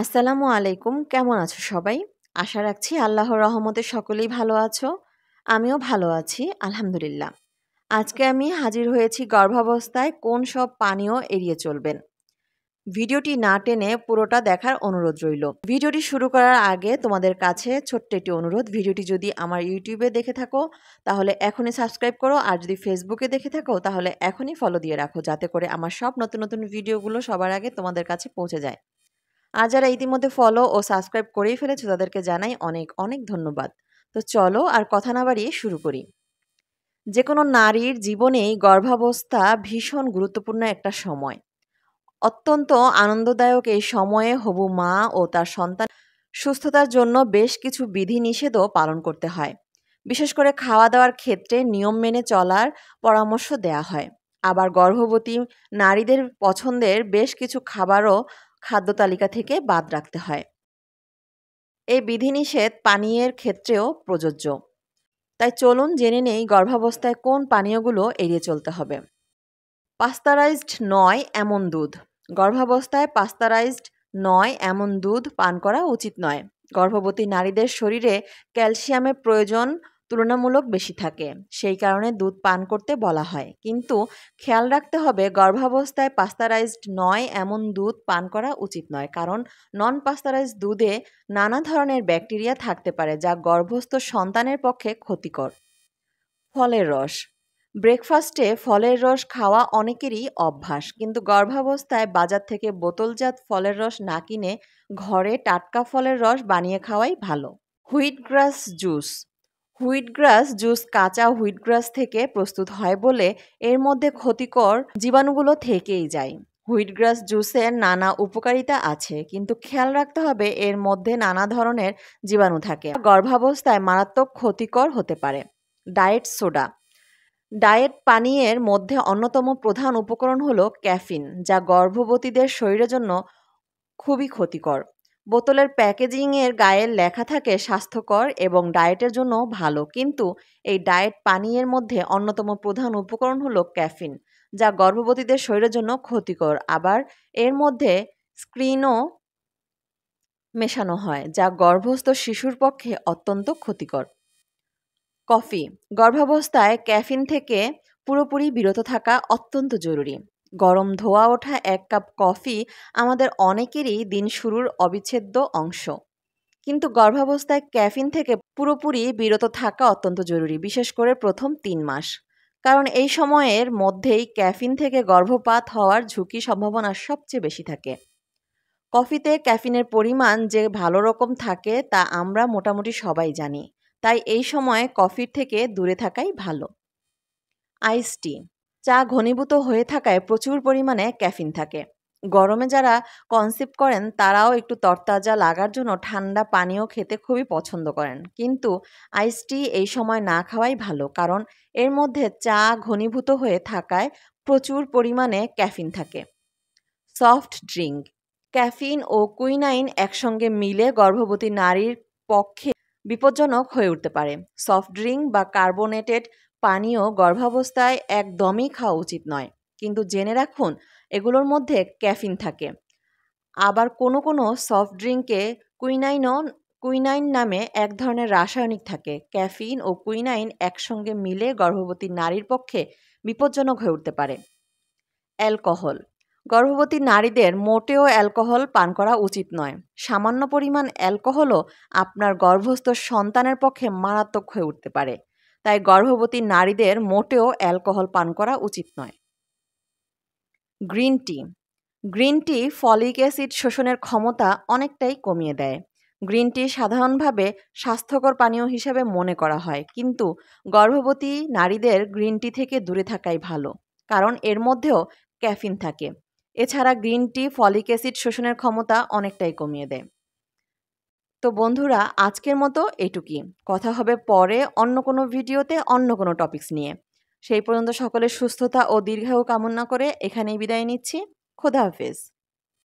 আসসালামু আলাইকুম কেমন আছো সবাই আশা রাখছি আল্লাহর রহমতে সকলেই ভালো আছো আমিও ভালো আছি আলহামদুলিল্লাহ আজকে আমি হাজির হয়েছি গর্ভাবস্থায় কোন সব পানীয় এড়িয়ে চলবেন ভিডিওটি না টেনে পুরোটা দেখার অনুরোধ রইল ভিডিওটি শুরু করার আগে তোমাদের কাছে ছোট্ট একটি অনুরোধ ভিডিওটি যদি আমার ইউটিউবে দেখে থাকো তাহলে এখনই সাবস্ক্রাইব করো আর যদি ফেসবুকে দেখে থাকো তাহলে এখনই ফলো দিয়ে রাখো যাতে করে আমার সব নতুন নতুন ভিডিওগুলো সবার আগে তোমাদের কাছে পৌঁছে যায় আর যারা ইতিমধ্যে ফলো ও সাবস্ক্রাইব করেই ফেলেছো তাদেরকে জানাই অনেক অনেক ধন্যবাদ তো চলো আর কথা না বাড়িয়ে শুরু করি যে কোনো নারীর জীবনেই গর্ভাবস্থা ভীষণ গুরুত্বপূর্ণ একটা সময় অত্যন্ত আনন্দদায়ক এই সময়ে হবু মা ও তার সন্তান সুস্থতার জন্য বেশ কিছু বিধিনিষেধও পালন করতে হয় বিশেষ করে খাওয়া দাওয়ার ক্ষেত্রে নিয়ম মেনে চলার পরামর্শ দেয়া হয় আবার গর্ভবতী নারীদের পছন্দের বেশ কিছু খাবারও খাদ্য তালিকা থেকে বাদ রাখতে হয় এই বিধিনিষেধ পানীয়ের ক্ষেত্রেও প্রযোজ্য তাই চলুন জেনে নেই গর্ভাবস্থায় কোন পানীয়গুলো এড়িয়ে চলতে হবে পাস্তারাইজড নয় এমন দুধ গর্ভাবস্থায় পাস্তারাইজড নয় এমন দুধ পান করা উচিত নয় গর্ভবতী নারীদের শরীরে ক্যালসিয়ামের প্রয়োজন তুলনামূলক বেশি থাকে সেই কারণে দুধ পান করতে বলা হয় কিন্তু খেয়াল রাখতে হবে গর্ভাবস্থায় পাস্তারাইজড নয় এমন দুধ পান করা উচিত নয় কারণ নন পাস্তারাইজড দুধে নানা ধরনের ব্যাকটেরিয়া থাকতে পারে যা গর্ভস্থ সন্তানের পক্ষে ক্ষতিকর ফলের রস ব্রেকফাস্টে ফলের রস খাওয়া অনেকেরই অভ্যাস কিন্তু গর্ভাবস্থায় বাজার থেকে বোতলজাত ফলের রস না কিনে ঘরে টাটকা ফলের রস বানিয়ে খাওয়াই ভালো wheat grass juice wheat grass juice কাঁচা হুইট গ্রাস থেকে প্রস্তুত হয় বলে এর মধ্যে ক্ষতিকর জীবাণুগুলো থেকেই যায় হুইট গ্রাস জুসের নানা উপকারিতা আছে কিন্তু খেয়াল রাখতে হবে এর মধ্যে নানা ধরনের জীবাণু থাকে গর্ভাবস্থায় মারাত্মক ক্ষতিকর হতে পারে ডায়েট সোডা ডায়েট পানীয়ের মধ্যে অন্যতম প্রধান উপকরণ হলো ক্যাফিন যা গর্ভবতীদের শরীরের জন্য খুবই ক্ষতিকর বোতলের প্যাকেজিংয়ের গায়ের লেখা থাকে স্বাস্থ্যকর এবং ডায়েটের জন্য ভালো কিন্তু এই ডায়েট পানীয়ের মধ্যে অন্যতম প্রধান উপকরণ হলো ক্যাফিন যা গর্ভবতীদের শরীরের জন্য ক্ষতিকর আবার এর মধ্যে স্ক্রিনও মেশানো হয় যা গর্ভস্থ শিশুর পক্ষে অত্যন্ত ক্ষতিকর কফি গর্ভাবস্থায় ক্যাফিন থেকে পুরোপুরি বিরত থাকা অত্যন্ত জরুরি গরম ধোয়া ওঠা এক কাপ কফি আমাদের অনেকেরই দিন শুরুর অবিচ্ছেদ্য অংশ কিন্তু গর্ভাবস্থায় ক্যাফিন থেকে পুরোপুরি বিরত থাকা অত্যন্ত জরুরি বিশেষ করে প্রথম তিন মাস কারণ এই সময়ের মধ্যেই ক্যাফিন থেকে গর্ভপাত হওয়ার ঝুঁকি সম্ভাবনা সবচেয়ে বেশি থাকে কফিতে ক্যাফিনের পরিমাণ যে ভালো রকম থাকে তা আমরা মোটামুটি সবাই জানি তাই এই সময়ে কফির থেকে দূরে থাকাই ভালো আইস টি চা ঘনীভূত হয়ে থাকায় প্রচুর পরিমাণে ক্যাফিন থাকে গরমে যারা কনসিপ্ট করেন তারাও একটু তরতাজা লাগার জন্য ঠান্ডা পানীয় খেতে খুবই পছন্দ করেন কিন্তু আইস টি এই সময় না খাওয়াই ভালো কারণ এর মধ্যে চা ঘনীভূত হয়ে থাকায় প্রচুর পরিমাণে ক্যাফিন থাকে সফট ড্রিঙ্ক ক্যাফিন ও কুইনাইন একসঙ্গে মিলে গর্ভবতী নারীর পক্ষে বিপজ্জনক হয়ে উঠতে পারে সফট ড্রিঙ্ক বা কার্বোনেটেড পানীয় গর্ভাবস্থায় একদমই খাওয়া উচিত নয় কিন্তু জেনে রাখুন এগুলোর মধ্যে ক্যাফিন থাকে আবার কোনো কোনো সফট ড্রিঙ্কে কুইনাইনও কুইনাইন নামে এক ধরনের রাসায়নিক থাকে ক্যাফিন ও কুইনাইন একসঙ্গে মিলে গর্ভবতী নারীর পক্ষে বিপজ্জনক হয়ে উঠতে পারে অ্যালকোহল গর্ভবতী নারীদের মোটেও অ্যালকোহল পান করা উচিত নয় সামান্য পরিমাণ অ্যালকোহলও আপনার গর্ভস্থ সন্তানের পক্ষে মারাত্মক হয়ে উঠতে পারে তাই গর্ভবতী নারীদের মোটেও অ্যালকোহল পান করা উচিত নয় green tea green tea folic acid শোষণের ক্ষমতা অনেকটাই কমিয়ে দেয় গ্রিন টি সাধারণভাবে স্বাস্থ্যকর পানীয় হিসেবে মনে করা হয় কিন্তু গর্ভবতী নারীদের গ্রিন টি থেকে দূরে থাকাই ভালো কারণ এর মধ্যেও ক্যাফিন থাকে এছাড়া গ্রিন টি ফলিক অ্যাসিড শোষণের ক্ষমতা অনেকটাই কমিয়ে দেয় তো বন্ধুরা আজকের মতো এটুকুই কথা হবে পরে অন্য কোনো ভিডিওতে অন্য কোনো টপিকস নিয়ে সেই পর্যন্ত সকলের সুস্থতা ও দীর্ঘায়ু কামনা করে এখানেই বিদায় নিচ্ছি খোদা হাফেজ